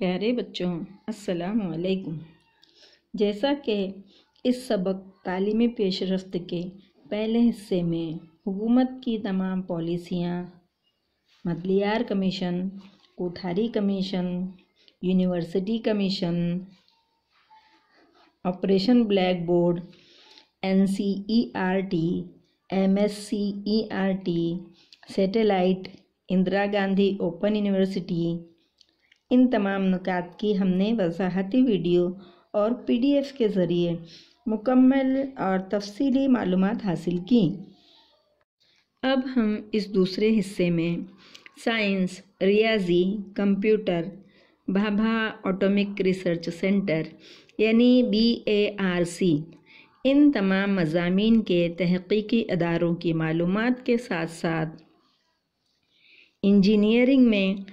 प्यारे बच्चों अस्सलाम वालेकुम जैसा कि इस सबक तालीमी रफ़्त के पहले हिस्से में हुकूमत की तमाम पॉलिसियाँ Mudaliar commission Kothari commission university commission operation black board N C E R T M S C E R T satellite Indira Gandhi open university इन तमाम नुकात की हमने वजाहती वीडियो और पीडीएफ के ज़रिए मुकम्मल और तफसीली मालूम हासिल की अब हम इस दूसरे हिस्से में साइंस रियाजी computer Bhabha atomic research centre यानी बी ए आर सी इन तमाम मजामी के तहकीकी अदारों की मालूम के साथ साथ इंजीनियरिंग में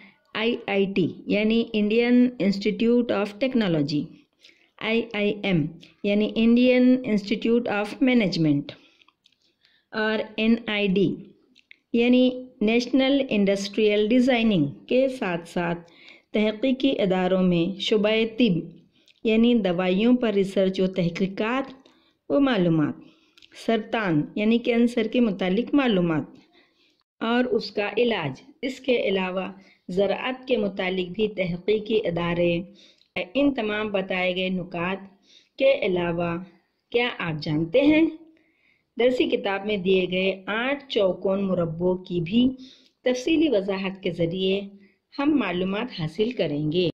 आईआईटी यानी Indian institute of technology IIM यानी इंडियन इंस्टीट्यूट ऑफ मैनेजमेंट और एनआईडी यानी नेशनल इंडस्ट्रियल डिज़ाइनिंग के साथ साथ तहकीकी इदारों में शुबा तिब यानी दवाइयों पर रिसर्च व तहकीक़ात व मालूम सरतान यानी कैंसर के मुतालिक मालूम और उसका इलाज इसके अलावा ज़रात के मुतालिक भी तहकीकी अदारे इन तमाम बताए गए नुकात के अलावा क्या आप जानते हैं दरसी किताब में दिए गए आठ चौकोन मुरबों की भी तफसीली वजाहत के ज़रिए हम मालूम हासिल करेंगे